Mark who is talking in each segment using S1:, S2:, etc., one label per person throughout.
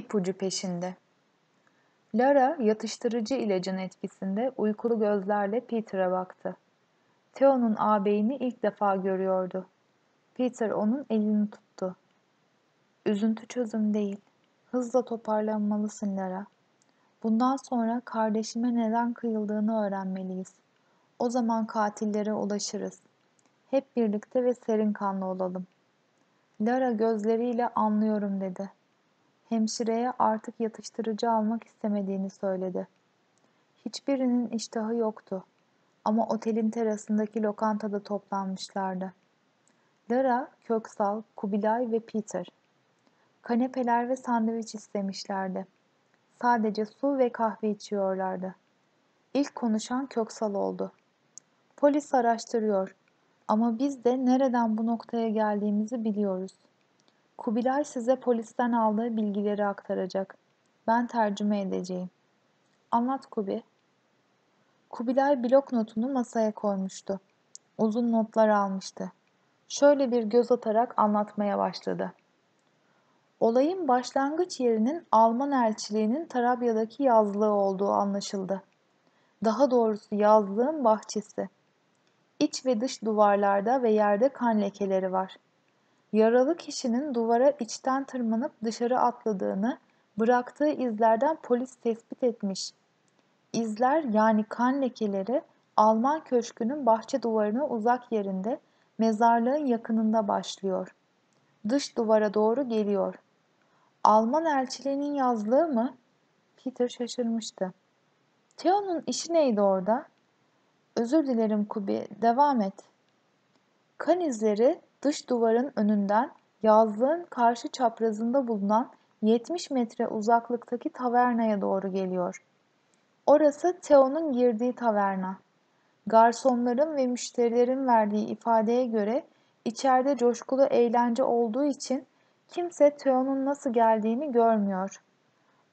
S1: ipucu peşinde. Lara yatıştırıcı ilacın etkisinde uykulu gözlerle Peter'a baktı. Theo'nun ağabeyini ilk defa görüyordu. Peter onun elini tuttu. Üzüntü çözüm değil. Hızla toparlanmalısın Lara. Bundan sonra kardeşime neden kıyıldığını öğrenmeliyiz. O zaman katillere ulaşırız. Hep birlikte ve serin kanlı olalım. Lara gözleriyle anlıyorum dedi. Hemşireye artık yatıştırıcı almak istemediğini söyledi. Hiçbirinin iştahı yoktu ama otelin terasındaki lokantada toplanmışlardı. Lara, Köksal, Kubilay ve Peter. Kanepeler ve sandviç istemişlerdi. Sadece su ve kahve içiyorlardı. İlk konuşan Köksal oldu. Polis araştırıyor ama biz de nereden bu noktaya geldiğimizi biliyoruz.'' Kubilay size polisten aldığı bilgileri aktaracak. Ben tercüme edeceğim. Anlat Kubi. Kubilay blok notunu masaya koymuştu. Uzun notlar almıştı. Şöyle bir göz atarak anlatmaya başladı. Olayın başlangıç yerinin Alman elçiliğinin Tarabya'daki yazlığı olduğu anlaşıldı. Daha doğrusu yazlığın bahçesi. İç ve dış duvarlarda ve yerde kan lekeleri var.'' Yaralı kişinin duvara içten tırmanıp dışarı atladığını, bıraktığı izlerden polis tespit etmiş. İzler yani kan lekeleri Alman köşkünün bahçe duvarına uzak yerinde mezarlığın yakınında başlıyor. Dış duvara doğru geliyor. Alman elçiliğinin yazlığı mı? Peter şaşırmıştı. Theo'nun işi neydi orada? Özür dilerim Kubi, devam et. Kan izleri dış duvarın önünden yazlığın karşı çaprazında bulunan 70 metre uzaklıktaki tavernaya doğru geliyor. Orası Theo'nun girdiği taverna. Garsonların ve müşterilerin verdiği ifadeye göre içeride coşkulu eğlence olduğu için kimse Theo'nun nasıl geldiğini görmüyor.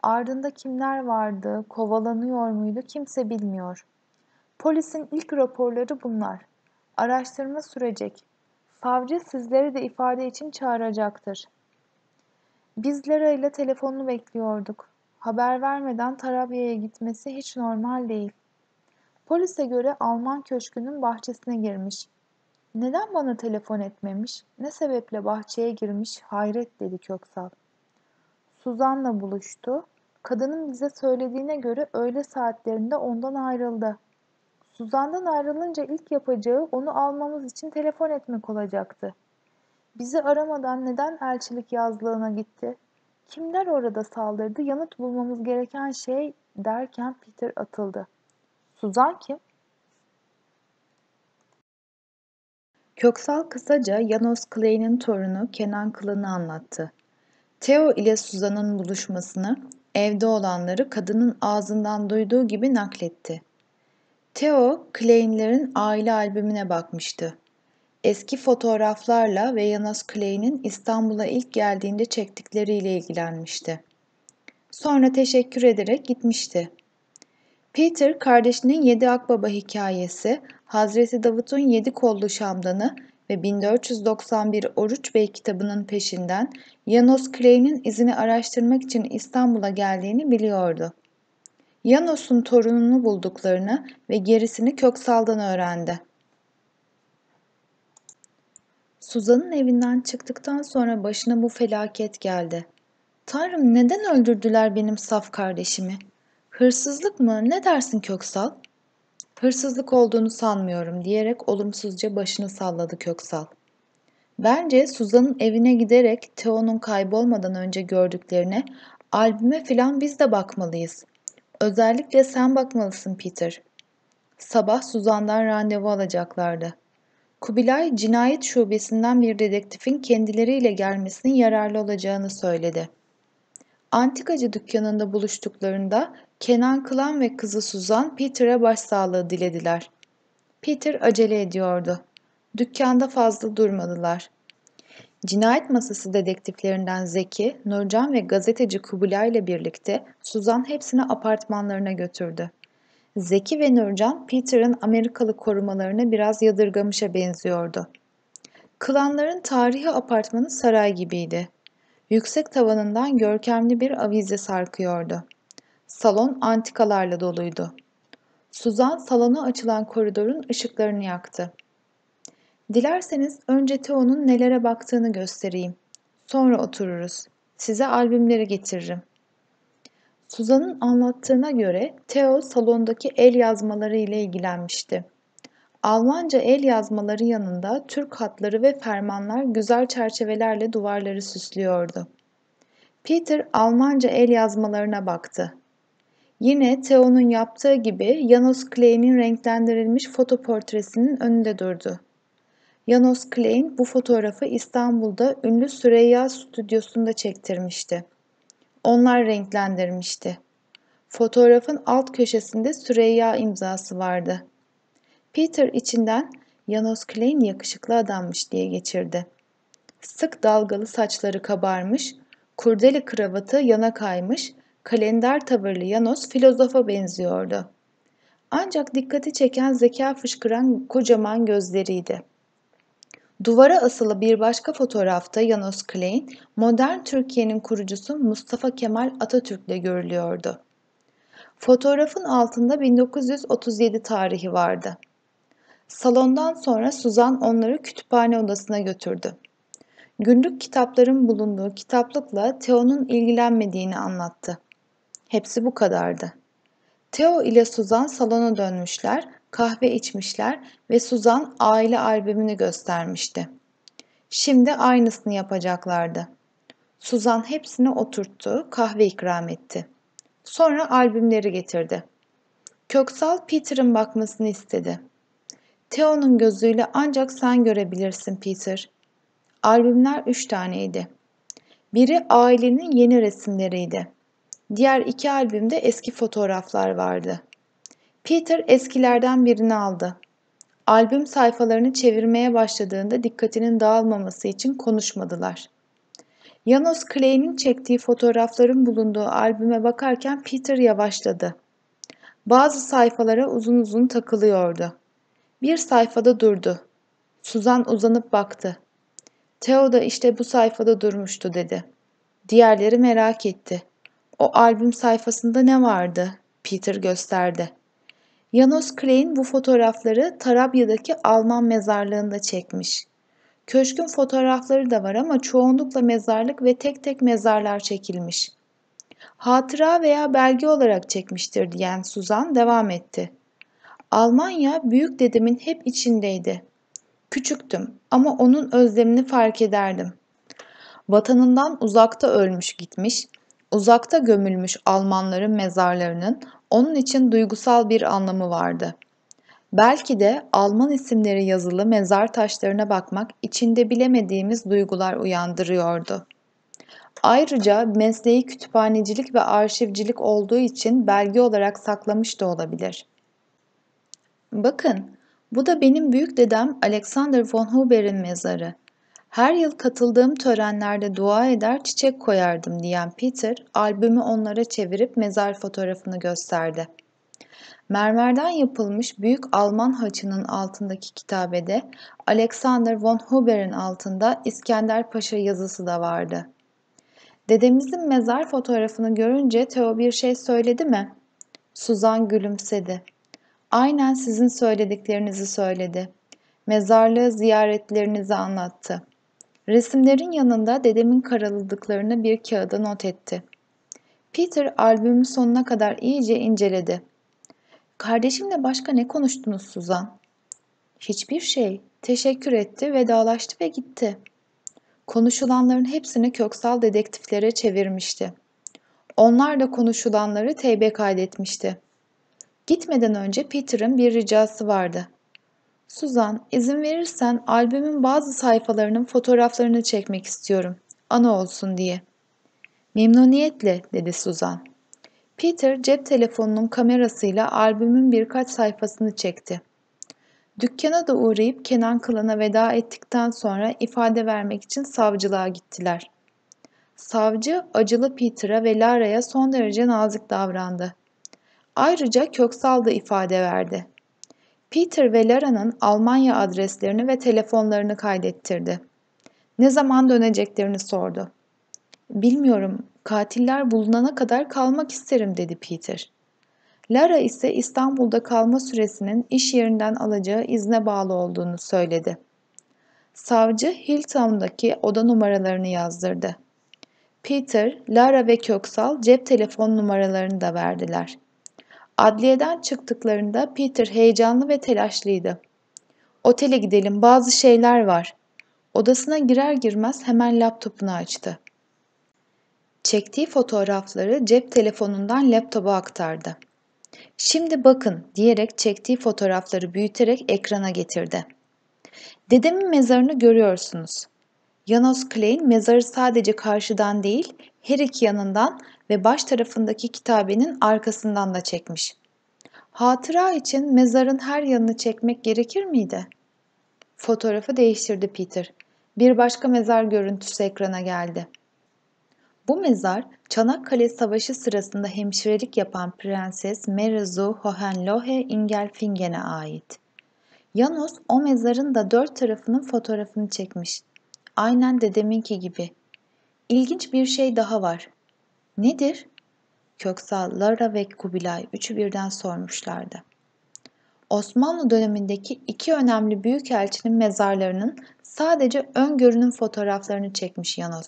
S1: Ardında kimler vardı, kovalanıyor muydu kimse bilmiyor. Polisin ilk raporları bunlar. Araştırma sürecek. Savcı sizleri de ifade için çağıracaktır. Biz Lara ile telefonunu bekliyorduk. Haber vermeden Tarabya'ya gitmesi hiç normal değil. Polise göre Alman köşkünün bahçesine girmiş. Neden bana telefon etmemiş, ne sebeple bahçeye girmiş hayret dedi Köksal. Suzan'la buluştu. Kadının bize söylediğine göre öğle saatlerinde ondan ayrıldı. Suzan'dan ayrılınca ilk yapacağı onu almamız için telefon etmek olacaktı. Bizi aramadan neden elçilik yazlığına gitti? Kimler orada saldırdı? Yanıt bulmamız gereken şey derken Peter atıldı. Suzan kim? Köksal kısaca Janos Clay'nin torunu Kenan Kılın'ı anlattı. Theo ile Suzan'ın buluşmasını, evde olanları kadının ağzından duyduğu gibi nakletti. Theo, Klein'lerin aile albümüne bakmıştı. Eski fotoğraflarla ve Yanas Klein'in İstanbul'a ilk geldiğinde çektikleriyle ilgilenmişti. Sonra teşekkür ederek gitmişti. Peter, kardeşinin Yedi Akbaba hikayesi, Hazreti Davut'un Yedi Kollu Şamdan'ı ve 1491 Oruç Bey kitabının peşinden Janos Klein'in izini araştırmak için İstanbul'a geldiğini biliyordu. Yanos'un torununu bulduklarını ve gerisini Köksal'dan öğrendi. Suzan'ın evinden çıktıktan sonra başına bu felaket geldi. Tanrım neden öldürdüler benim saf kardeşimi? Hırsızlık mı? Ne dersin Köksal? Hırsızlık olduğunu sanmıyorum diyerek olumsuzca başını salladı Köksal. Bence Suzan'ın evine giderek Teo'nun kaybolmadan önce gördüklerine albüme filan biz de bakmalıyız. Özellikle sen bakmalısın Peter. Sabah Suzan'dan randevu alacaklardı. Kubilay cinayet şubesinden bir dedektifin kendileriyle gelmesinin yararlı olacağını söyledi. Antikacı dükkanında buluştuklarında Kenan Kılan ve kızı Suzan Peter'a başsağlığı dilediler. Peter acele ediyordu. Dükkanda fazla durmadılar. Cinayet Masası dedektiflerinden Zeki, Nurcan ve gazeteci Kubilay ile birlikte Suzan hepsini apartmanlarına götürdü. Zeki ve Nurcan, Peter'ın Amerikalı korumalarını biraz yadırgamışa benziyordu. Klanların tarihi apartmanı saray gibiydi. Yüksek tavanından görkemli bir avize sarkıyordu. Salon antikalarla doluydu. Suzan salona açılan koridorun ışıklarını yaktı. Dilerseniz önce Theo'nun nelere baktığını göstereyim. Sonra otururuz. Size albümleri getiririm. Suzan'ın anlattığına göre Theo salondaki el yazmaları ile ilgilenmişti. Almanca el yazmaları yanında Türk hatları ve fermanlar güzel çerçevelerle duvarları süslüyordu. Peter Almanca el yazmalarına baktı. Yine Theo'nun yaptığı gibi Janos Klein'in renklendirilmiş fotoportresinin önünde durdu. Janos Klein bu fotoğrafı İstanbul'da ünlü Süreyya stüdyosunda çektirmişti. Onlar renklendirmişti. Fotoğrafın alt köşesinde Süreyya imzası vardı. Peter içinden Janos Klein yakışıklı adammış diye geçirdi. Sık dalgalı saçları kabarmış, kurdeli kravatı yana kaymış, kalender tavırlı Janos filozofa benziyordu. Ancak dikkati çeken zeka fışkıran kocaman gözleriydi.'' Duvara asılı bir başka fotoğrafta Janos Klein, modern Türkiye'nin kurucusu Mustafa Kemal Atatürk'le görülüyordu. Fotoğrafın altında 1937 tarihi vardı. Salondan sonra Suzan onları kütüphane odasına götürdü. Günlük kitapların bulunduğu kitaplıkla Theo'nun ilgilenmediğini anlattı. Hepsi bu kadardı. Theo ile Suzan salona dönmüşler kahve içmişler ve Suzan aile albümünü göstermişti. Şimdi aynısını yapacaklardı. Suzan hepsini oturttu, kahve ikram etti. Sonra albümleri getirdi. Köksal Peter'ın bakmasını istedi. Theo'nun gözüyle ancak sen görebilirsin Peter. Albümler üç taneydi. Biri ailenin yeni resimleriydi. Diğer iki albümde eski fotoğraflar vardı. Peter eskilerden birini aldı. Albüm sayfalarını çevirmeye başladığında dikkatinin dağılmaması için konuşmadılar. Janos Klein'in çektiği fotoğrafların bulunduğu albüme bakarken Peter yavaşladı. Bazı sayfalara uzun uzun takılıyordu. Bir sayfada durdu. Suzan uzanıp baktı. Theo da işte bu sayfada durmuştu dedi. Diğerleri merak etti. O albüm sayfasında ne vardı? Peter gösterdi. Janos Klein bu fotoğrafları Tarabya'daki Alman mezarlığında çekmiş. Köşkün fotoğrafları da var ama çoğunlukla mezarlık ve tek tek mezarlar çekilmiş. Hatıra veya belge olarak çekmiştir diyen Suzan devam etti. Almanya büyük dedemin hep içindeydi. Küçüktüm ama onun özlemini fark ederdim. Vatanından uzakta ölmüş gitmiş, uzakta gömülmüş Almanların mezarlarının onun için duygusal bir anlamı vardı. Belki de Alman isimleri yazılı mezar taşlarına bakmak içinde bilemediğimiz duygular uyandırıyordu. Ayrıca mesleği kütüphanecilik ve arşivcilik olduğu için belge olarak saklamış da olabilir. Bakın, bu da benim büyük dedem Alexander von Huber'in mezarı. Her yıl katıldığım törenlerde dua eder çiçek koyardım diyen Peter albümü onlara çevirip mezar fotoğrafını gösterdi. Mermerden yapılmış büyük Alman haçının altındaki kitabede Alexander von Huber'in altında İskender Paşa yazısı da vardı. Dedemizin mezar fotoğrafını görünce Teo bir şey söyledi mi? Suzan gülümsedi. Aynen sizin söylediklerinizi söyledi. Mezarlığı ziyaretlerinizi anlattı. Resimlerin yanında dedemin karaladıklarını bir kağıda not etti. Peter albümü sonuna kadar iyice inceledi. Kardeşimle başka ne konuştunuz Suzan? Hiçbir şey. Teşekkür etti, vedalaştı ve gitti. Konuşulanların hepsini köksal dedektiflere çevirmişti. Onlar da konuşulanları teybe kaydetmişti. Gitmeden önce Peter'ın bir ricası vardı. Suzan, izin verirsen albümün bazı sayfalarının fotoğraflarını çekmek istiyorum. Ana olsun diye. Memnuniyetle dedi Suzan. Peter cep telefonunun kamerasıyla albümün birkaç sayfasını çekti. Dükkana da uğrayıp Kenan Kılan'a veda ettikten sonra ifade vermek için savcılığa gittiler. Savcı acılı Peter'a ve Lara'ya son derece nazik davrandı. Ayrıca Köksal da ifade verdi. Peter ve Lara'nın Almanya adreslerini ve telefonlarını kaydettirdi. Ne zaman döneceklerini sordu. Bilmiyorum, katiller bulunana kadar kalmak isterim dedi Peter. Lara ise İstanbul'da kalma süresinin iş yerinden alacağı izne bağlı olduğunu söyledi. Savcı Hilton'daki oda numaralarını yazdırdı. Peter, Lara ve Köksal cep telefon numaralarını da verdiler. Adliyeden çıktıklarında Peter heyecanlı ve telaşlıydı. Otele gidelim bazı şeyler var. Odasına girer girmez hemen laptopunu açtı. Çektiği fotoğrafları cep telefonundan laptopa aktardı. Şimdi bakın diyerek çektiği fotoğrafları büyüterek ekrana getirdi. Dedemin mezarını görüyorsunuz. Janos Klein mezarı sadece karşıdan değil her iki yanından ve baş tarafındaki kitabenin arkasından da çekmiş. Hatıra için mezarın her yanını çekmek gerekir miydi? Fotoğrafı değiştirdi Peter. Bir başka mezar görüntüsü ekrana geldi. Bu mezar Çanakkale Savaşı sırasında hemşirelik yapan Prenses Merezu Hohenlohe Ingelfingen'e ait. Janos o mezarın da dört tarafının fotoğrafını çekmiş. Aynen dedeminki gibi. İlginç bir şey daha var. Nedir? Köksal, Lara ve Kubilay üçü birden sormuşlardı. Osmanlı dönemindeki iki önemli büyükelçinin mezarlarının sadece ön görünüm fotoğraflarını çekmiş Yanos.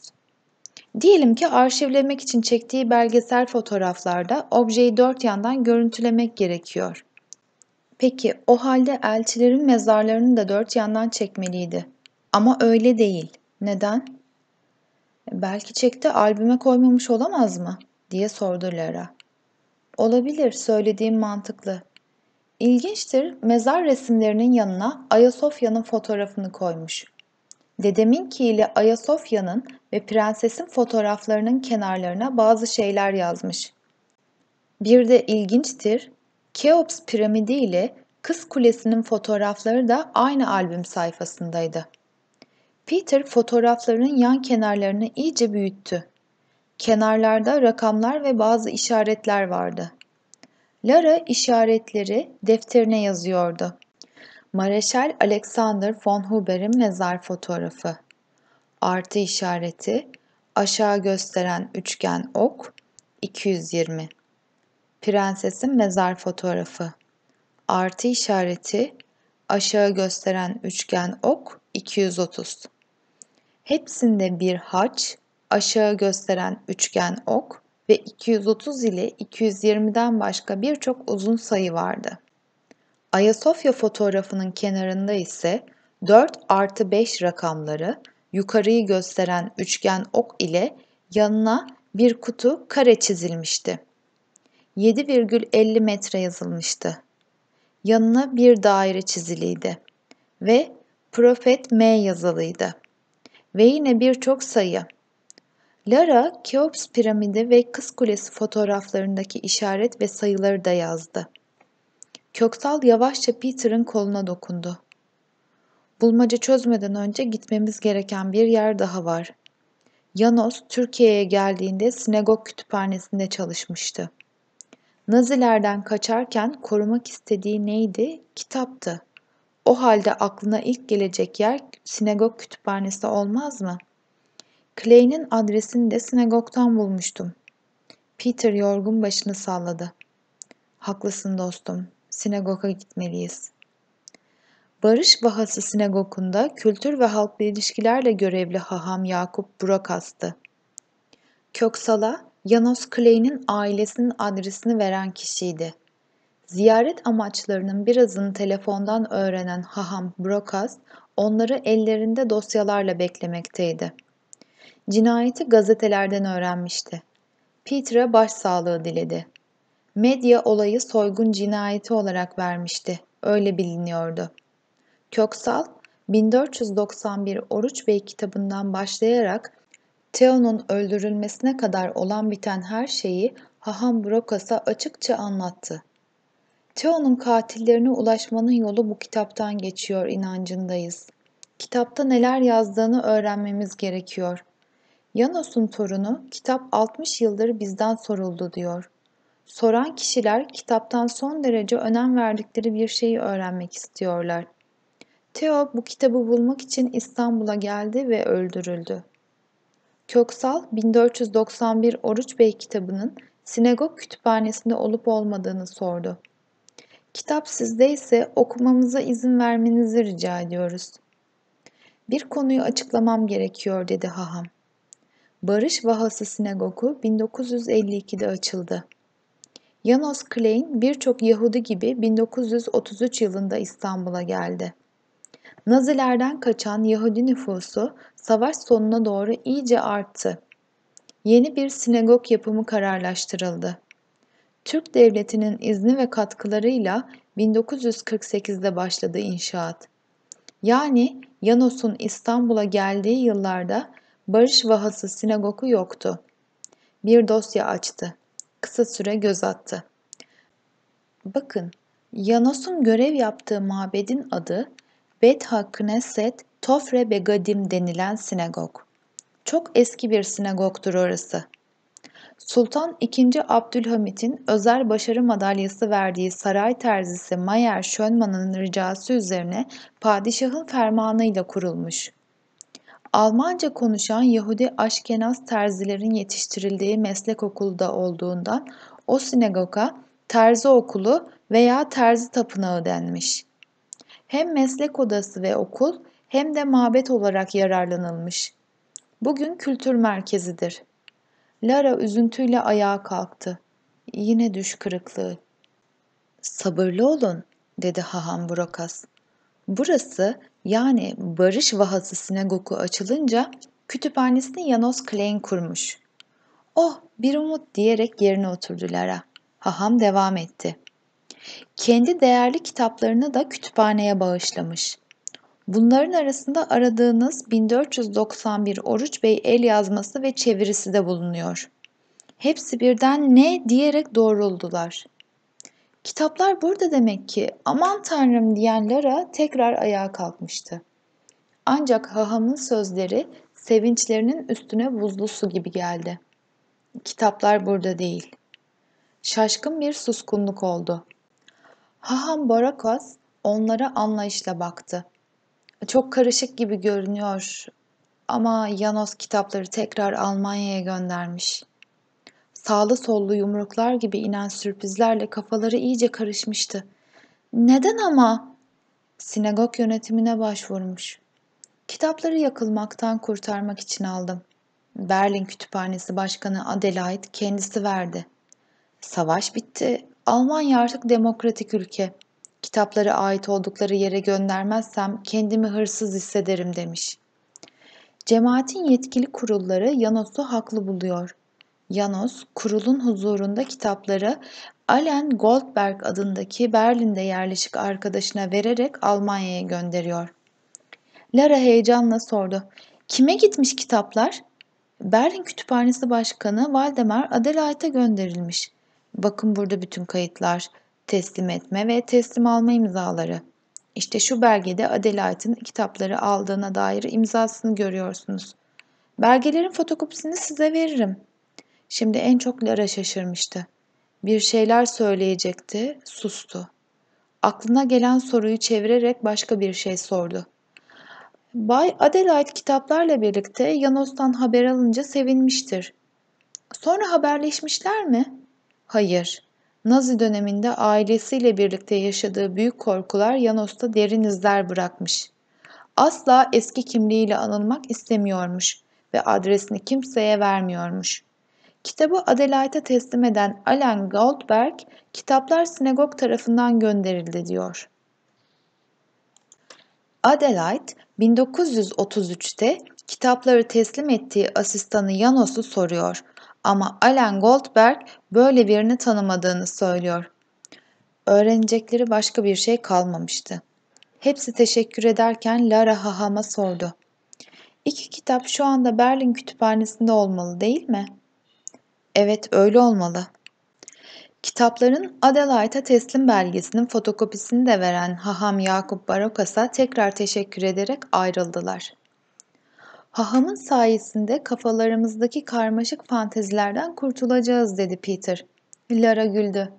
S1: Diyelim ki arşivlemek için çektiği belgesel fotoğraflarda objeyi dört yandan görüntülemek gerekiyor. Peki o halde elçilerin mezarlarını da dört yandan çekmeliydi. Ama öyle değil. Neden? Belki çekti albüme koymamış olamaz mı? diye sordu Lara. Olabilir, söylediğim mantıklı. İlginçtir, mezar resimlerinin yanına Ayasofya'nın fotoğrafını koymuş. Dedeminki ile Ayasofya'nın ve prensesin fotoğraflarının kenarlarına bazı şeyler yazmış. Bir de ilginçtir, Keops piramidi ile Kız Kulesi'nin fotoğrafları da aynı albüm sayfasındaydı. Peter fotoğrafların yan kenarlarını iyice büyüttü. Kenarlarda rakamlar ve bazı işaretler vardı. Lara işaretleri defterine yazıyordu. Mareşal Alexander von Huber'in mezar fotoğrafı. Artı işareti, aşağı gösteren üçgen ok, 220. Prensesin mezar fotoğrafı. Artı işareti, aşağı gösteren üçgen ok, 230. Hepsinde bir haç, aşağı gösteren üçgen ok ve 230 ile 220'den başka birçok uzun sayı vardı. Ayasofya fotoğrafının kenarında ise 4 artı 5 rakamları yukarıyı gösteren üçgen ok ile yanına bir kutu kare çizilmişti. 7,50 metre yazılmıştı. Yanına bir daire çiziliydi ve "Prophet M yazılıydı ve yine birçok sayı. Lara, Keops piramidi ve Kız Kulesi fotoğraflarındaki işaret ve sayıları da yazdı. Köksal yavaşça Peter'ın koluna dokundu. Bulmaca çözmeden önce gitmemiz gereken bir yer daha var. Janos Türkiye'ye geldiğinde sinagog kütüphanesinde çalışmıştı. Nazilerden kaçarken korumak istediği neydi? Kitaptı. O halde aklına ilk gelecek yer sinagog kütüphanesi olmaz mı? Clay'nin adresini de sinagogtan bulmuştum. Peter yorgun başını salladı. Haklısın dostum. Sinagoga gitmeliyiz. Barış Bahası Sinagogu'nda kültür ve halkla ilişkilerle görevli haham Yakup Burak astı. Köksal'a Yanos Clay'nin ailesinin adresini veren kişiydi. Ziyaret amaçlarının birazını telefondan öğrenen haham Brokas, onları ellerinde dosyalarla beklemekteydi. Cinayeti gazetelerden öğrenmişti. Peter'a başsağlığı diledi. Medya olayı soygun cinayeti olarak vermişti. Öyle biliniyordu. Köksal, 1491 Oruç Bey kitabından başlayarak Theo'nun öldürülmesine kadar olan biten her şeyi Haham Brokas'a açıkça anlattı. Theo'nun katillerine ulaşmanın yolu bu kitaptan geçiyor inancındayız. Kitapta neler yazdığını öğrenmemiz gerekiyor. Yanos'un torunu kitap 60 yıldır bizden soruldu diyor. Soran kişiler kitaptan son derece önem verdikleri bir şeyi öğrenmek istiyorlar. Theo bu kitabı bulmak için İstanbul'a geldi ve öldürüldü. Köksal 1491 Oruç Bey kitabının sinagog kütüphanesinde olup olmadığını sordu. Kitap sizde ise okumamıza izin vermenizi rica ediyoruz. Bir konuyu açıklamam gerekiyor dedi haham. Barış Vahası Sinagogu 1952'de açıldı. Janos Klein birçok Yahudi gibi 1933 yılında İstanbul'a geldi. Nazilerden kaçan Yahudi nüfusu savaş sonuna doğru iyice arttı. Yeni bir sinagog yapımı kararlaştırıldı. Türk Devleti'nin izni ve katkılarıyla 1948'de başladı inşaat. Yani Yanos'un İstanbul'a geldiği yıllarda Barış Vahası sinagogu yoktu. Bir dosya açtı. Kısa süre göz attı. Bakın, Yanos'un görev yaptığı mabedin adı Betha Knesset Tofre Begadim denilen sinagog. Çok eski bir sinagogtur orası. Sultan II. Abdülhamit'in özel başarı madalyası verdiği saray terzisi Mayer Schönmann'ın ricası üzerine padişahın fermanıyla kurulmuş. Almanca konuşan Yahudi Aşkenaz terzilerin yetiştirildiği meslek okulda olduğundan o sinagoga terzi okulu veya terzi tapınağı denmiş. Hem meslek odası ve okul hem de mabet olarak yararlanılmış. Bugün kültür merkezidir. Lara üzüntüyle ayağa kalktı. Yine düş kırıklığı. Sabırlı olun dedi haham Brokas. Burası yani Barış Vahası Sinagogu açılınca kütüphanesini Janos Klein kurmuş. Oh bir umut diyerek yerine oturdu Lara. Haham devam etti. Kendi değerli kitaplarını da kütüphaneye bağışlamış. Bunların arasında aradığınız 1491 Oruç Bey el yazması ve çevirisi de bulunuyor. Hepsi birden ne diyerek doğruldular. Kitaplar burada demek ki aman tanrım diyen Lara tekrar ayağa kalkmıştı. Ancak hahamın sözleri sevinçlerinin üstüne buzlu su gibi geldi. Kitaplar burada değil. Şaşkın bir suskunluk oldu. Haham Barakas onlara anlayışla baktı. Çok karışık gibi görünüyor ama Janos kitapları tekrar Almanya'ya göndermiş. Sağlı sollu yumruklar gibi inen sürprizlerle kafaları iyice karışmıştı. Neden ama? Sinagog yönetimine başvurmuş. Kitapları yakılmaktan kurtarmak için aldım. Berlin Kütüphanesi Başkanı Adelaide kendisi verdi. Savaş bitti. Almanya artık demokratik ülke. Kitapları ait oldukları yere göndermezsem kendimi hırsız hissederim demiş. Cemaatin yetkili kurulları Yanos'u haklı buluyor. Yanos, kurulun huzurunda kitapları Allen Goldberg adındaki Berlin'de yerleşik arkadaşına vererek Almanya'ya gönderiyor. Lara heyecanla sordu. Kime gitmiş kitaplar? Berlin Kütüphanesi Başkanı Valdemar Adelaite'a gönderilmiş. Bakın burada bütün kayıtlar teslim etme ve teslim alma imzaları. İşte şu belgede Adelaide'ın kitapları aldığına dair imzasını görüyorsunuz. Belgelerin fotokopisini size veririm. Şimdi en çok Lara şaşırmıştı. Bir şeyler söyleyecekti, sustu. Aklına gelen soruyu çevirerek başka bir şey sordu. Bay Adelaide kitaplarla birlikte Yanos'tan haber alınca sevinmiştir. Sonra haberleşmişler mi? Hayır. Nazi döneminde ailesiyle birlikte yaşadığı büyük korkular Janos'ta derin izler bırakmış. Asla eski kimliğiyle anılmak istemiyormuş ve adresini kimseye vermiyormuş. Kitabı Adelaide'a teslim eden Alan Goldberg, kitaplar sinagog tarafından gönderildi diyor. Adelaide 1933'te kitapları teslim ettiği asistanı Janos'u soruyor. Ama Alan Goldberg böyle birini tanımadığını söylüyor. Öğrenecekleri başka bir şey kalmamıştı. Hepsi teşekkür ederken Lara hahama sordu. İki kitap şu anda Berlin kütüphanesinde olmalı değil mi? Evet öyle olmalı. Kitapların Adelaide'a teslim belgesinin fotokopisini de veren Haham Yakup Barokas'a tekrar teşekkür ederek ayrıldılar. Hahamın sayesinde kafalarımızdaki karmaşık fantezilerden kurtulacağız dedi Peter. Lara güldü.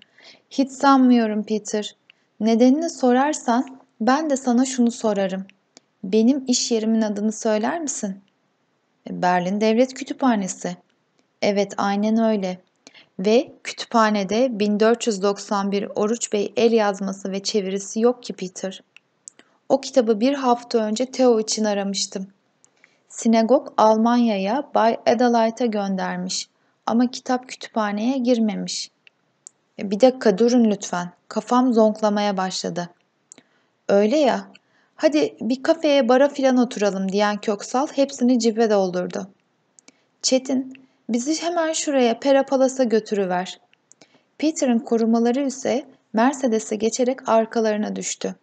S1: Hiç sanmıyorum Peter. Nedenini sorarsan ben de sana şunu sorarım. Benim iş yerimin adını söyler misin? Berlin Devlet Kütüphanesi. Evet aynen öyle. Ve kütüphanede 1491 Oruç Bey el yazması ve çevirisi yok ki Peter. O kitabı bir hafta önce Theo için aramıştım.'' Sinagog Almanya'ya Bay Adelaide'a göndermiş ama kitap kütüphaneye girmemiş. E, bir dakika durun lütfen. Kafam zonklamaya başladı. Öyle ya. Hadi bir kafeye bara filan oturalım diyen Köksal hepsini cibe doldurdu. Çetin, bizi hemen şuraya Perapalasa götürüver. Peter'ın korumaları ise Mercedes'e geçerek arkalarına düştü.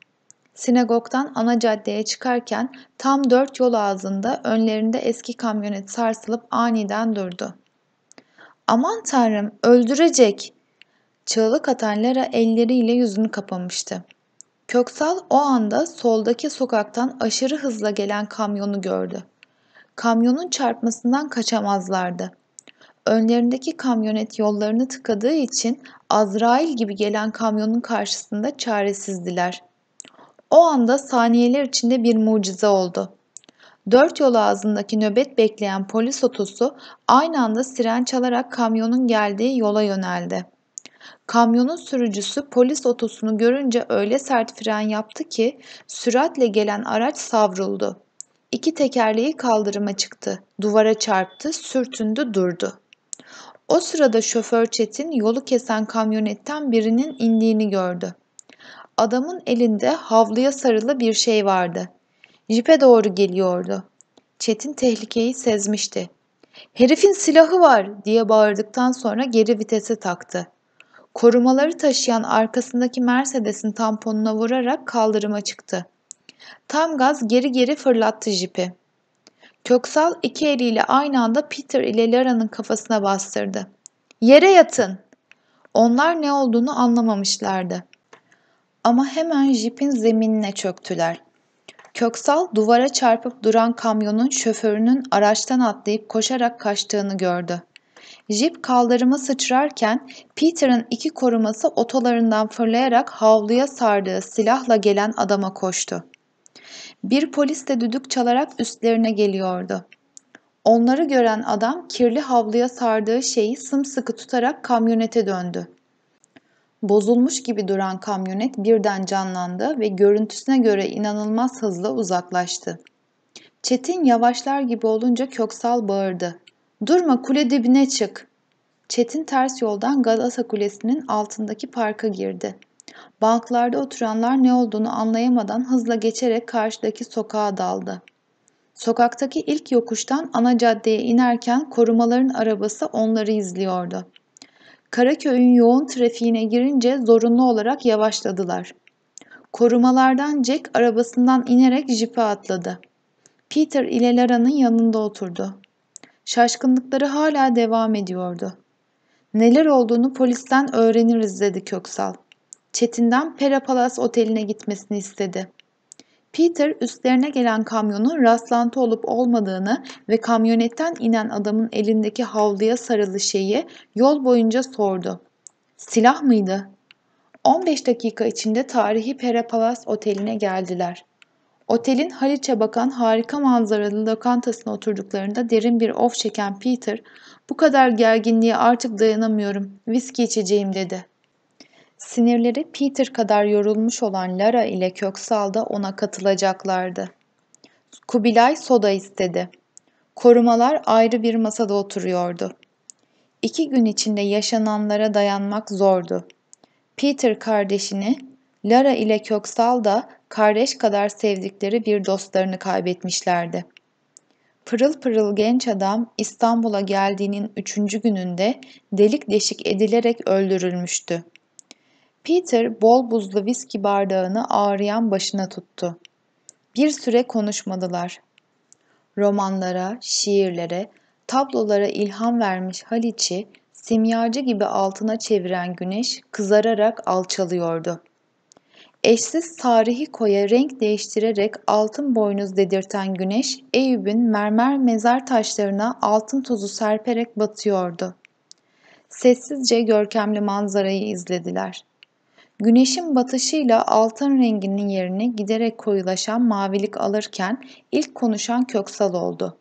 S1: Sinagogdan ana caddeye çıkarken tam dört yol ağzında önlerinde eski kamyonet sarsılıp aniden durdu. ''Aman tanrım öldürecek!'' Çığlık atan Lara elleriyle yüzünü kapamıştı. Köksal o anda soldaki sokaktan aşırı hızla gelen kamyonu gördü. Kamyonun çarpmasından kaçamazlardı. Önlerindeki kamyonet yollarını tıkadığı için Azrail gibi gelen kamyonun karşısında çaresizdiler. O anda saniyeler içinde bir mucize oldu. Dört yol ağzındaki nöbet bekleyen polis otosu aynı anda siren çalarak kamyonun geldiği yola yöneldi. Kamyonun sürücüsü polis otosunu görünce öyle sert fren yaptı ki süratle gelen araç savruldu. İki tekerleği kaldırıma çıktı, duvara çarptı, sürtündü durdu. O sırada şoför Çetin yolu kesen kamyonetten birinin indiğini gördü. Adamın elinde havluya sarılı bir şey vardı. Jipe doğru geliyordu. Çetin tehlikeyi sezmişti. Herifin silahı var diye bağırdıktan sonra geri vitese taktı. Korumaları taşıyan arkasındaki Mercedes'in tamponuna vurarak kaldırıma çıktı. Tam gaz geri geri fırlattı jipi. Köksal iki eliyle aynı anda Peter ile Lara'nın kafasına bastırdı. Yere yatın. Onlar ne olduğunu anlamamışlardı. Ama hemen jipin zeminine çöktüler. Köksal duvara çarpıp duran kamyonun şoförünün araçtan atlayıp koşarak kaçtığını gördü. Jip kaldırıma sıçrarken Peter'ın iki koruması otolarından fırlayarak havluya sardığı silahla gelen adama koştu. Bir polis de düdük çalarak üstlerine geliyordu. Onları gören adam kirli havluya sardığı şeyi sımsıkı tutarak kamyonete döndü. Bozulmuş gibi duran kamyonet birden canlandı ve görüntüsüne göre inanılmaz hızla uzaklaştı. Çetin yavaşlar gibi olunca Köksal bağırdı. Durma kule dibine çık. Çetin ters yoldan Galata Kulesi'nin altındaki parka girdi. Banklarda oturanlar ne olduğunu anlayamadan hızla geçerek karşıdaki sokağa daldı. Sokaktaki ilk yokuştan ana caddeye inerken korumaların arabası onları izliyordu. Karaköy'ün yoğun trafiğine girince zorunlu olarak yavaşladılar. Korumalardan Jack arabasından inerek jipe atladı. Peter ile Lara'nın yanında oturdu. Şaşkınlıkları hala devam ediyordu. Neler olduğunu polisten öğreniriz dedi Köksal. Çetin'den Perapalas oteline gitmesini istedi. Peter üstlerine gelen kamyonun rastlantı olup olmadığını ve kamyonetten inen adamın elindeki havluya sarılı şeyi yol boyunca sordu. Silah mıydı? 15 dakika içinde tarihi Pera Palace oteline geldiler. Otelin Haliç'e bakan harika manzaralı lokantasına oturduklarında derin bir of çeken Peter, bu kadar gerginliğe artık dayanamıyorum, viski içeceğim dedi.'' Sinirleri Peter kadar yorulmuş olan Lara ile Köksal da ona katılacaklardı. Kubilay soda istedi. Korumalar ayrı bir masada oturuyordu. İki gün içinde yaşananlara dayanmak zordu. Peter kardeşini, Lara ile Köksal da kardeş kadar sevdikleri bir dostlarını kaybetmişlerdi. Pırıl pırıl genç adam İstanbul'a geldiğinin üçüncü gününde delik deşik edilerek öldürülmüştü. Peter bol buzlu viski bardağını ağrıyan başına tuttu. Bir süre konuşmadılar. Romanlara, şiirlere, tablolara ilham vermiş Haliç'i simyacı gibi altına çeviren güneş kızararak alçalıyordu. Eşsiz tarihi koya renk değiştirerek altın boynuz dedirten güneş Eyüp'ün mermer mezar taşlarına altın tozu serperek batıyordu. Sessizce görkemli manzarayı izlediler. Güneşin batışıyla altın renginin yerine giderek koyulaşan mavilik alırken ilk konuşan Köksal oldu.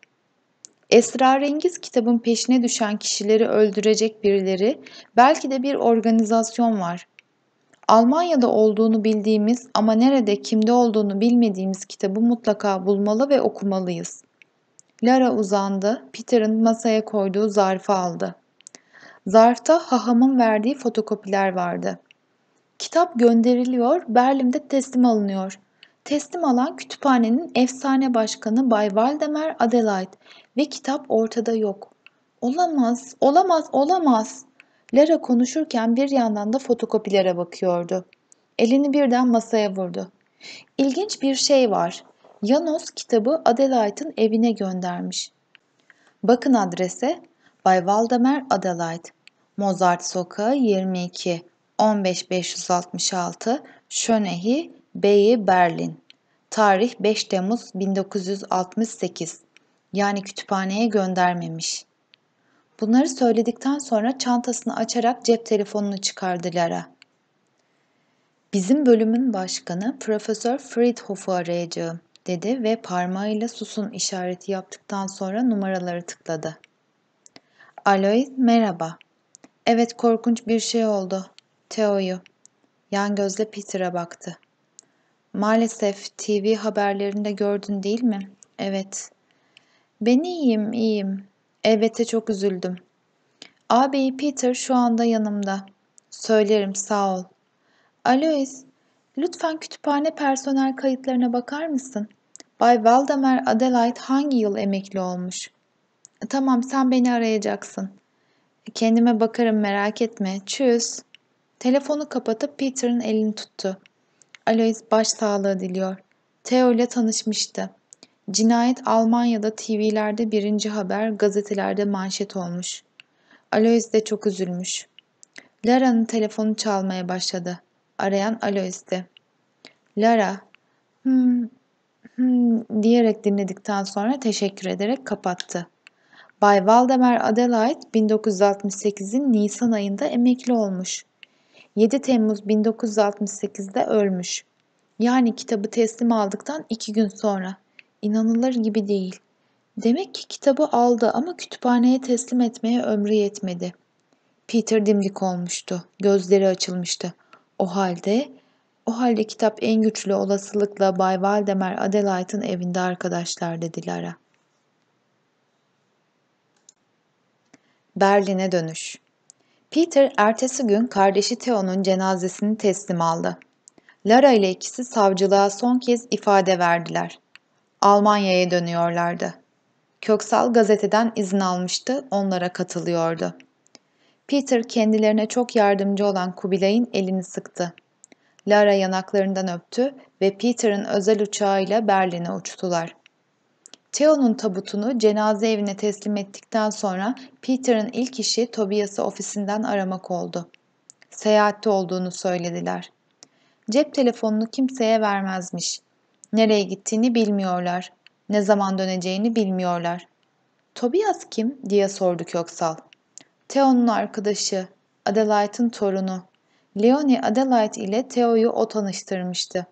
S1: Esrarengiz kitabın peşine düşen kişileri öldürecek birileri, belki de bir organizasyon var. Almanya'da olduğunu bildiğimiz ama nerede kimde olduğunu bilmediğimiz kitabı mutlaka bulmalı ve okumalıyız. Lara uzandı, Peter'ın masaya koyduğu zarfı aldı. Zarfta hahamın verdiği fotokopiler vardı. Kitap gönderiliyor, Berlin'de teslim alınıyor. Teslim alan kütüphanenin efsane başkanı Bay Valdemer Adelaide ve kitap ortada yok. Olamaz, olamaz, olamaz. Lara konuşurken bir yandan da fotokopilere bakıyordu. Elini birden masaya vurdu. İlginç bir şey var. Janos kitabı Adelaide'ın evine göndermiş. Bakın adrese Bay Valdemer Adelaide. Mozart Sokağı 22. 15566 Şönehi Beyi Berlin Tarih 5 Temmuz 1968 yani kütüphaneye göndermemiş. Bunları söyledikten sonra çantasını açarak cep telefonunu çıkardı Lara. Bizim bölümün başkanı Profesör Friedhoff'u arayacağım dedi ve parmağıyla susun işareti yaptıktan sonra numaraları tıkladı. Aloy merhaba. Evet korkunç bir şey oldu. Theo'yu. Yan gözle Peter'a baktı. Maalesef TV haberlerinde gördün değil mi? Evet. Ben iyiyim, iyiyim. Elbette çok üzüldüm. Ağabeyi Peter şu anda yanımda. Söylerim sağ ol. Alois, lütfen kütüphane personel kayıtlarına bakar mısın? Bay Valdemar Adelaide hangi yıl emekli olmuş? Tamam sen beni arayacaksın. Kendime bakarım merak etme. Çüz. Telefonu kapatıp Peter'ın elini tuttu. Alois baş sağlığı diliyor. Theo ile tanışmıştı. Cinayet Almanya'da TV'lerde birinci haber, gazetelerde manşet olmuş. Alois de çok üzülmüş. Lara'nın telefonu çalmaya başladı. Arayan Alois'ti. Lara, hmm, hmm diyerek dinledikten sonra teşekkür ederek kapattı. Bay Valdemar Adelaide 1968'in Nisan ayında emekli olmuş. 7 Temmuz 1968'de ölmüş. Yani kitabı teslim aldıktan 2 gün sonra. İnanılır gibi değil. Demek ki kitabı aldı ama kütüphaneye teslim etmeye ömrü yetmedi. Peter dimdik olmuştu. Gözleri açılmıştı. O halde, o halde kitap en güçlü olasılıkla Bay Valdemar Adelaide'ın evinde arkadaşlar dedi Lara. Berlin'e dönüş Peter ertesi gün kardeşi Theo'nun cenazesini teslim aldı. Lara ile ikisi savcılığa son kez ifade verdiler. Almanya'ya dönüyorlardı. Köksal gazeteden izin almıştı, onlara katılıyordu. Peter kendilerine çok yardımcı olan Kubilay'ın elini sıktı. Lara yanaklarından öptü ve Peter'ın özel uçağıyla Berlin'e uçtular. Theo'nun tabutunu cenaze evine teslim ettikten sonra Peter'ın ilk işi Tobias'ı ofisinden aramak oldu. Seyahatte olduğunu söylediler. Cep telefonunu kimseye vermezmiş. Nereye gittiğini bilmiyorlar. Ne zaman döneceğini bilmiyorlar. Tobias kim diye sordu Köksal. Theo'nun arkadaşı, Adelaide'ın torunu. Leonie Adelaide ile Theo'yu o tanıştırmıştı.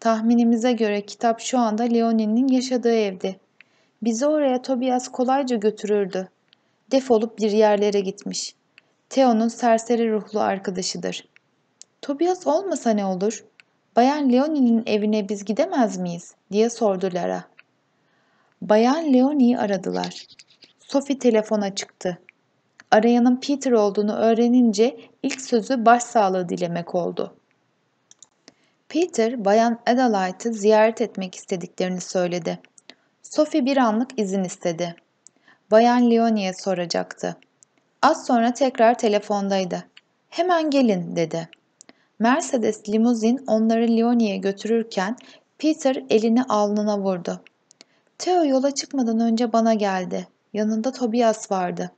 S1: Tahminimize göre kitap şu anda Leonie'nin yaşadığı evde. Bizi oraya Tobias kolayca götürürdü. Defolup bir yerlere gitmiş. Theo'nun serseri ruhlu arkadaşıdır. Tobias olmasa ne olur? Bayan Leonie'nin evine biz gidemez miyiz? diye sordu Lara. Bayan Leonie'yi aradılar. Sophie telefona çıktı. Arayanın Peter olduğunu öğrenince ilk sözü başsağlığı dilemek oldu. Peter, Bayan Adelaide'ı ziyaret etmek istediklerini söyledi. Sophie bir anlık izin istedi. Bayan Leonie'ye soracaktı. Az sonra tekrar telefondaydı. Hemen gelin dedi. Mercedes limuzin onları Leonie'ye götürürken Peter elini alnına vurdu. Theo yola çıkmadan önce bana geldi. Yanında Tobias vardı.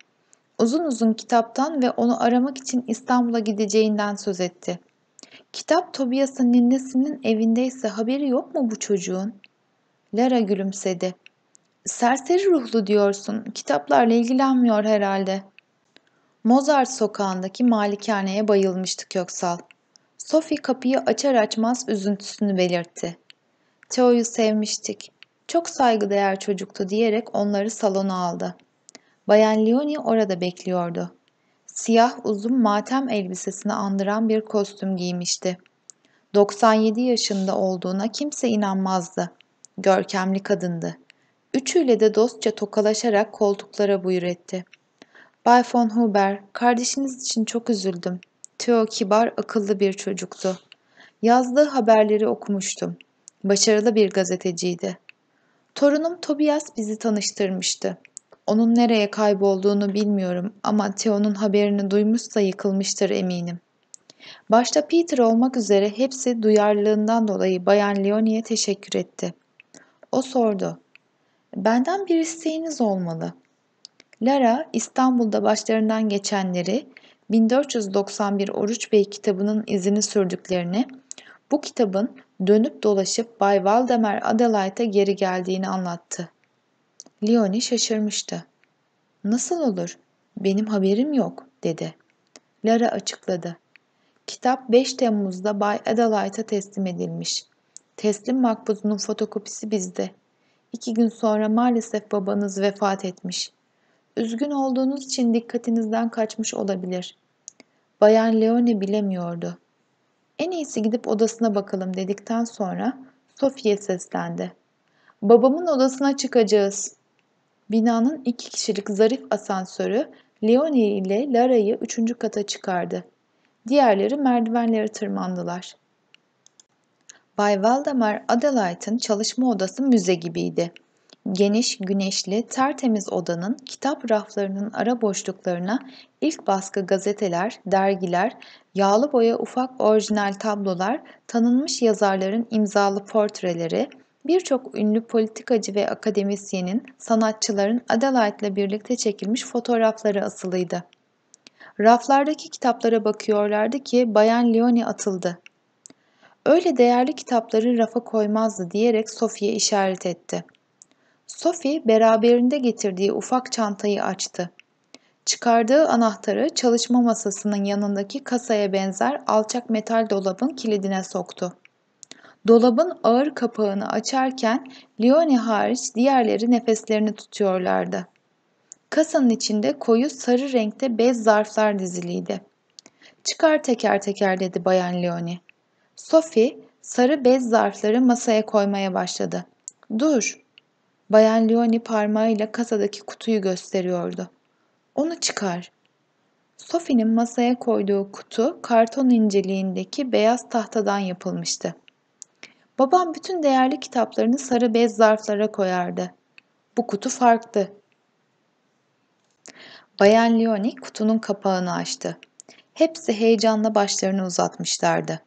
S1: Uzun uzun kitaptan ve onu aramak için İstanbul'a gideceğinden söz etti. Kitap Tobias'ın ninnesinin evindeyse haberi yok mu bu çocuğun? Lara gülümsedi. Serseri ruhlu diyorsun. Kitaplarla ilgilenmiyor herhalde. Mozart sokağındaki malikaneye bayılmıştı Köksal. Sophie kapıyı açar açmaz üzüntüsünü belirtti. Theo'yu sevmiştik. Çok saygıdeğer çocuktu diyerek onları salona aldı. Bayan Leoni orada bekliyordu. Siyah uzun matem elbisesini andıran bir kostüm giymişti. 97 yaşında olduğuna kimse inanmazdı görkemli kadındı. Üçüyle de dostça tokalaşarak koltuklara buyur etti. Bay von Huber, kardeşiniz için çok üzüldüm. Theo kibar, akıllı bir çocuktu. Yazdığı haberleri okumuştum. Başarılı bir gazeteciydi. Torunum Tobias bizi tanıştırmıştı. Onun nereye kaybolduğunu bilmiyorum ama Theo'nun haberini duymuşsa yıkılmıştır eminim. Başta Peter olmak üzere hepsi duyarlılığından dolayı Bayan Leonie'ye teşekkür etti.'' O sordu. Benden bir isteğiniz olmalı. Lara İstanbul'da başlarından geçenleri 1491 Oruç Bey kitabının izini sürdüklerini, bu kitabın dönüp dolaşıp Bay Valdemar Adelaide'e geri geldiğini anlattı. Leoni şaşırmıştı. Nasıl olur? Benim haberim yok dedi. Lara açıkladı. Kitap 5 Temmuz'da Bay Adelaide'a teslim edilmiş. Teslim makbuzunun fotokopisi bizde. İki gün sonra maalesef babanız vefat etmiş. Üzgün olduğunuz için dikkatinizden kaçmış olabilir. Bayan Leone bilemiyordu. En iyisi gidip odasına bakalım dedikten sonra Sophie'ye seslendi. Babamın odasına çıkacağız. Binanın iki kişilik zarif asansörü Leone ile Lara'yı üçüncü kata çıkardı. Diğerleri merdivenlere tırmandılar.'' Bay Valdemar Adelight'ın çalışma odası müze gibiydi. Geniş, güneşli, tertemiz odanın kitap raflarının ara boşluklarına ilk baskı gazeteler, dergiler, yağlı boya ufak orijinal tablolar, tanınmış yazarların imzalı portreleri, birçok ünlü politikacı ve akademisyenin, sanatçıların Adelaide ile birlikte çekilmiş fotoğrafları asılıydı. Raflardaki kitaplara bakıyorlardı ki Bayan Leoni atıldı. Öyle değerli kitapları rafa koymazdı diyerek Sophie'ye işaret etti. Sophie beraberinde getirdiği ufak çantayı açtı. Çıkardığı anahtarı çalışma masasının yanındaki kasaya benzer alçak metal dolabın kilidine soktu. Dolabın ağır kapağını açarken Leone hariç diğerleri nefeslerini tutuyorlardı. Kasanın içinde koyu sarı renkte bez zarflar diziliydi. Çıkar teker teker dedi Bayan Leoni. Sophie sarı bez zarfları masaya koymaya başladı. Dur. Bayan Leoni parmağıyla kasadaki kutuyu gösteriyordu. Onu çıkar. Sophie'nin masaya koyduğu kutu karton inceliğindeki beyaz tahtadan yapılmıştı. Babam bütün değerli kitaplarını sarı bez zarflara koyardı. Bu kutu farklı. Bayan Leoni kutunun kapağını açtı. Hepsi heyecanla başlarını uzatmışlardı.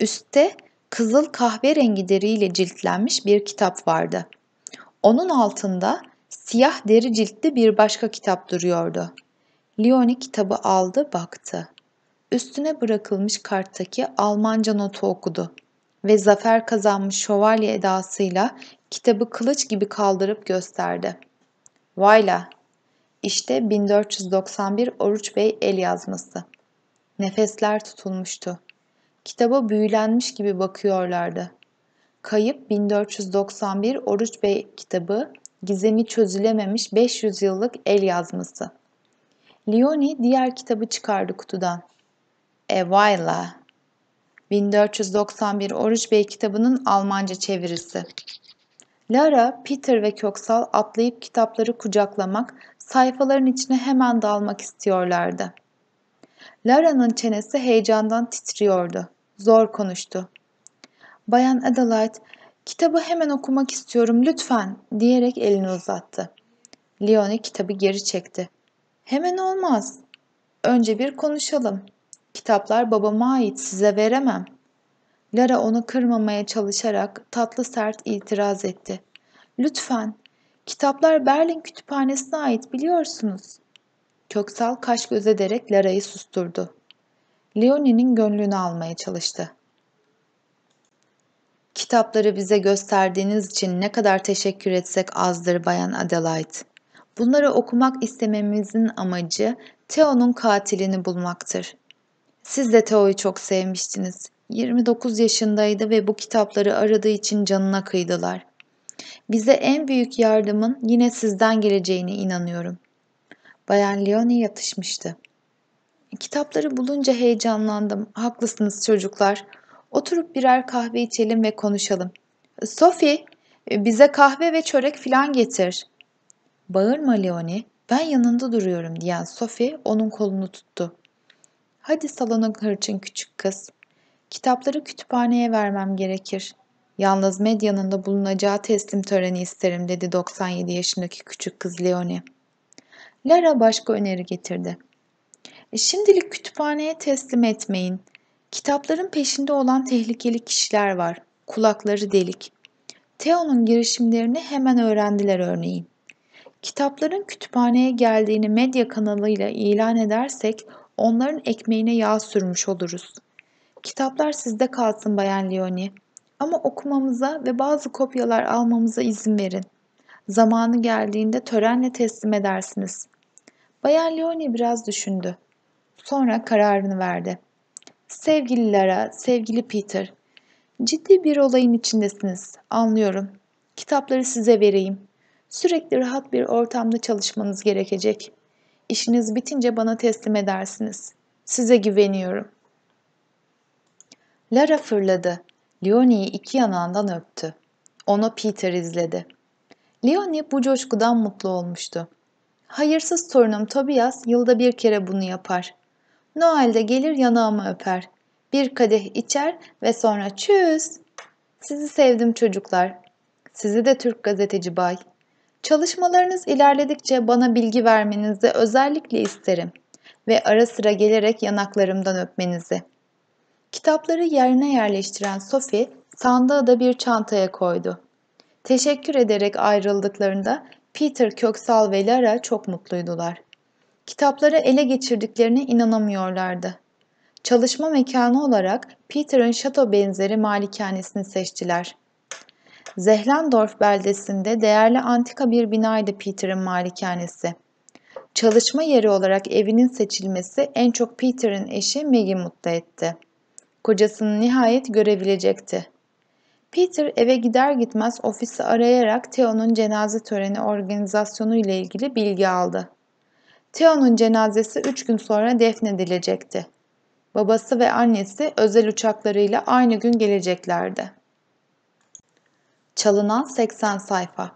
S1: Üste kızıl kahverengi deriyle ciltlenmiş bir kitap vardı. Onun altında siyah deri ciltli bir başka kitap duruyordu. Leoni kitabı aldı, baktı. Üstüne bırakılmış karttaki Almanca notu okudu ve zafer kazanmış şövalye edasıyla kitabı kılıç gibi kaldırıp gösterdi. Vayla, İşte 1491 Oruç Bey el yazması. Nefesler tutulmuştu. Kitaba büyülenmiş gibi bakıyorlardı. Kayıp 1491 Oruç Bey kitabı Gizemi çözülememiş 500 yıllık el yazması. Leoni diğer kitabı çıkardı kutudan. Evayla 1491 Oruç Bey kitabının Almanca çevirisi. Lara, Peter ve Köksal atlayıp kitapları kucaklamak, sayfaların içine hemen dalmak istiyorlardı. Lara'nın çenesi heyecandan titriyordu. Zor konuştu. Bayan Adelaide, kitabı hemen okumak istiyorum lütfen diyerek elini uzattı. Leone kitabı geri çekti. Hemen olmaz. Önce bir konuşalım. Kitaplar babama ait size veremem. Lara onu kırmamaya çalışarak tatlı sert itiraz etti. Lütfen, kitaplar Berlin kütüphanesine ait biliyorsunuz. Köksal kaş göz ederek Lara'yı susturdu. Leonie'nin gönlünü almaya çalıştı. Kitapları bize gösterdiğiniz için ne kadar teşekkür etsek azdır Bayan Adelaide. Bunları okumak istememizin amacı Theo'nun katilini bulmaktır. Siz de Theo'yu çok sevmiştiniz. 29 yaşındaydı ve bu kitapları aradığı için canına kıydılar. Bize en büyük yardımın yine sizden geleceğine inanıyorum.'' Bayan Leone yatışmıştı. Kitapları bulunca heyecanlandım. Haklısınız çocuklar. Oturup birer kahve içelim ve konuşalım. Sophie, bize kahve ve çörek filan getir. Bağırma Leone, ben yanında duruyorum diyen Sophie onun kolunu tuttu. Hadi salona hırçın küçük kız. Kitapları kütüphaneye vermem gerekir. Yalnız medyanın da bulunacağı teslim töreni isterim dedi 97 yaşındaki küçük kız Leone. Lara başka öneri getirdi. E şimdilik kütüphaneye teslim etmeyin. Kitapların peşinde olan tehlikeli kişiler var. Kulakları delik. Theo'nun girişimlerini hemen öğrendiler örneğin. Kitapların kütüphaneye geldiğini medya kanalıyla ilan edersek onların ekmeğine yağ sürmüş oluruz. Kitaplar sizde kalsın Bayan Leoni ama okumamıza ve bazı kopyalar almamıza izin verin.'' Zamanı geldiğinde törenle teslim edersiniz. Bayan Leone biraz düşündü. Sonra kararını verdi. Sevgili Lara, sevgili Peter, ciddi bir olayın içindesiniz, anlıyorum. Kitapları size vereyim. Sürekli rahat bir ortamda çalışmanız gerekecek. İşiniz bitince bana teslim edersiniz. Size güveniyorum. Lara fırladı. Leonie'yi iki yanağından öptü. Onu Peter izledi. Leonie bu coşkudan mutlu olmuştu. Hayırsız torunum Tobias yılda bir kere bunu yapar. Noel'de gelir yanağımı öper. Bir kadeh içer ve sonra çüz. Sizi sevdim çocuklar. Sizi de Türk gazeteci bay. Çalışmalarınız ilerledikçe bana bilgi vermenizi özellikle isterim ve ara sıra gelerek yanaklarımdan öpmenizi. Kitapları yerine yerleştiren Sophie sandığı da bir çantaya koydu. Teşekkür ederek ayrıldıklarında Peter Köksal ve Lara çok mutluydular. Kitapları ele geçirdiklerine inanamıyorlardı. Çalışma mekanı olarak Peter'ın şato benzeri malikanesini seçtiler. Zehlendorf beldesinde değerli antika bir binaydı Peter'ın malikanesi. Çalışma yeri olarak evinin seçilmesi en çok Peter'ın eşi Meg'i mutlu etti. Kocasını nihayet görebilecekti. Peter eve gider gitmez ofisi arayarak Theo'nun cenaze töreni organizasyonu ile ilgili bilgi aldı. Theo'nun cenazesi 3 gün sonra defnedilecekti. Babası ve annesi özel uçaklarıyla aynı gün geleceklerdi. Çalınan 80 sayfa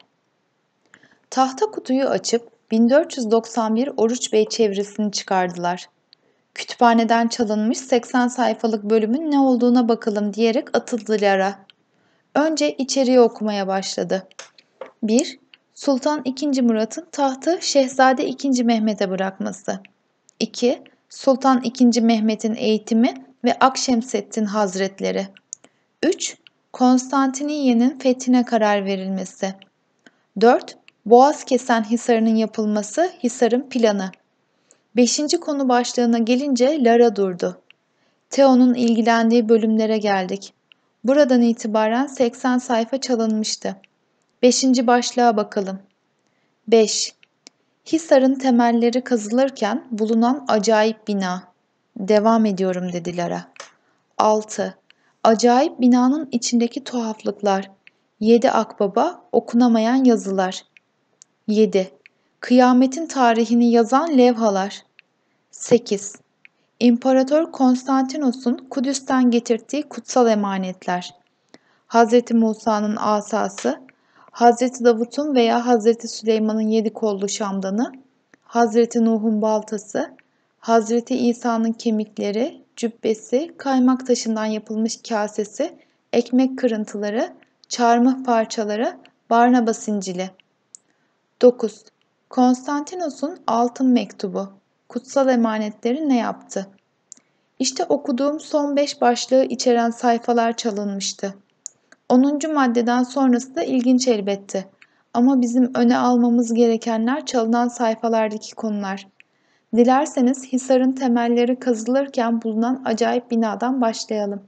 S1: Tahta kutuyu açıp 1491 Oruç Bey çevresini çıkardılar. Kütüphaneden çalınmış 80 sayfalık bölümün ne olduğuna bakalım diyerek atıldılara. Önce içeriği okumaya başladı. 1. Sultan II. Murat'ın tahtı Şehzade II. Mehmet'e bırakması. 2. Sultan II. Mehmet'in eğitimi ve Akşemseddin Hazretleri. 3. Konstantiniyye'nin fethine karar verilmesi. 4. Boğaz kesen hisarının yapılması, hisarın planı. 5. konu başlığına gelince Lara durdu. Theo'nun ilgilendiği bölümlere geldik. Buradan itibaren 80 sayfa çalınmıştı. Beşinci başlığa bakalım. 5. Hisar'ın temelleri kazılırken bulunan acayip bina. Devam ediyorum dedi Lara. 6. Acayip binanın içindeki tuhaflıklar. 7 akbaba, okunamayan yazılar. 7. Kıyametin tarihini yazan levhalar. 8. İmparator Konstantinos'un Kudüs'ten getirdiği kutsal emanetler. Hz. Musa'nın asası, Hz. Davut'un veya Hz. Süleyman'ın yedi kollu şamdanı, Hz. Nuh'un baltası, Hz. İsa'nın kemikleri, cübbesi, kaymak taşından yapılmış kasesi, ekmek kırıntıları, çarmıh parçaları, Barnabas İncili. 9. Konstantinos'un altın mektubu Kutsal emanetleri ne yaptı? İşte okuduğum son beş başlığı içeren sayfalar çalınmıştı. Onuncu maddeden sonrası da ilginç elbette. Ama bizim öne almamız gerekenler çalınan sayfalardaki konular. Dilerseniz Hisar'ın temelleri kazılırken bulunan acayip binadan başlayalım.